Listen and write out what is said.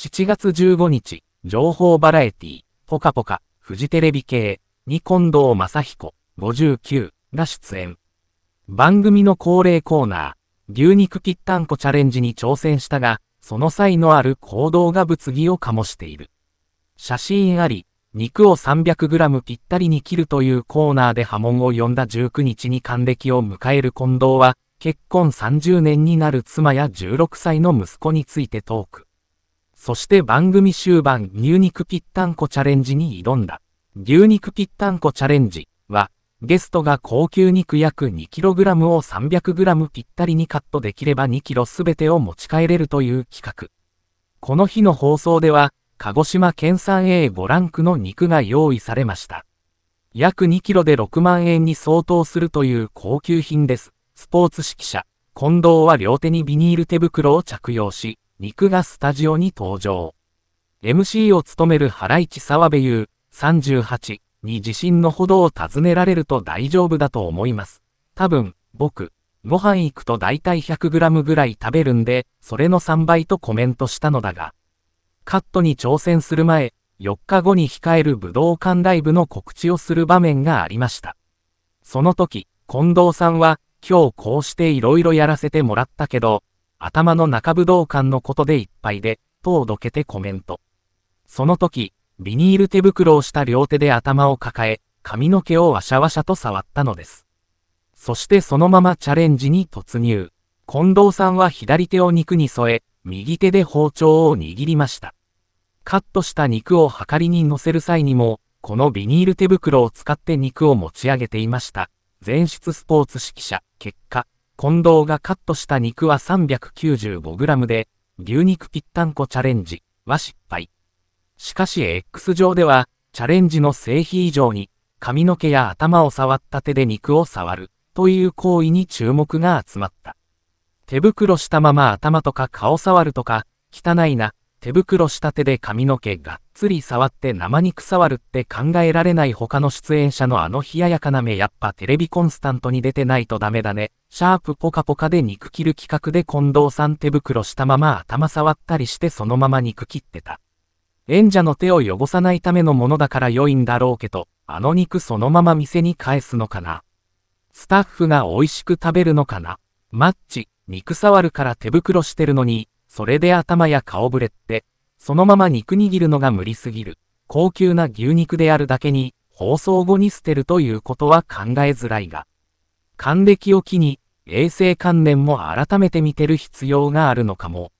7月15日、情報バラエティ、ポカポカ、フジテレビ系、に近藤ヒ彦、59が出演。番組の恒例コーナー、牛肉ぴったんこチャレンジに挑戦したが、その際のある行動が物議を醸している。写真あり、肉を 300g ぴったりに切るというコーナーで波紋を呼んだ19日に還暦を迎える近藤は、結婚30年になる妻や16歳の息子についてトーク。そして番組終盤牛肉ぴったんこチャレンジに挑んだ。牛肉ぴったんこチャレンジは、ゲストが高級肉約 2kg を 300g ぴったりにカットできれば 2kg すべてを持ち帰れるという企画。この日の放送では、鹿児島県産 A5 ランクの肉が用意されました。約 2kg で6万円に相当するという高級品です。スポーツ指揮者、近藤は両手にビニール手袋を着用し、肉がスタジオに登場。MC を務める原市沢部優38に自信のほどを尋ねられると大丈夫だと思います。多分、僕、ご飯行くと大体 100g ぐらい食べるんで、それの3倍とコメントしたのだが、カットに挑戦する前、4日後に控える武道館ライブの告知をする場面がありました。その時、近藤さんは、今日こうして色々やらせてもらったけど、頭の中武道館のことでいっぱいで、とおどけてコメント。その時、ビニール手袋をした両手で頭を抱え、髪の毛をわしゃわしゃと触ったのです。そしてそのままチャレンジに突入。近藤さんは左手を肉に添え、右手で包丁を握りました。カットした肉をはかりに乗せる際にも、このビニール手袋を使って肉を持ち上げていました。全室スポーツ指揮者、結果。近藤がカットした肉は 395g で、牛肉ぴったんこチャレンジは失敗。しかし X 上では、チャレンジの製品以上に、髪の毛や頭を触った手で肉を触る、という行為に注目が集まった。手袋したまま頭とか顔触るとか、汚いな、手袋した手で髪の毛がっつり触って生肉触るって考えられない他の出演者のあの冷ややかな目やっぱテレビコンスタントに出てないとダメだね。シャープポカポカで肉切る企画で近藤さん手袋したまま頭触ったりしてそのまま肉切ってた。演者の手を汚さないためのものだから良いんだろうけど、あの肉そのまま店に返すのかな。スタッフが美味しく食べるのかな。マッチ、肉触るから手袋してるのに、それで頭や顔ぶれって、そのまま肉握るのが無理すぎる。高級な牛肉であるだけに、放送後に捨てるということは考えづらいが、還暦を機に、衛生観念も改めて見てる必要があるのかも。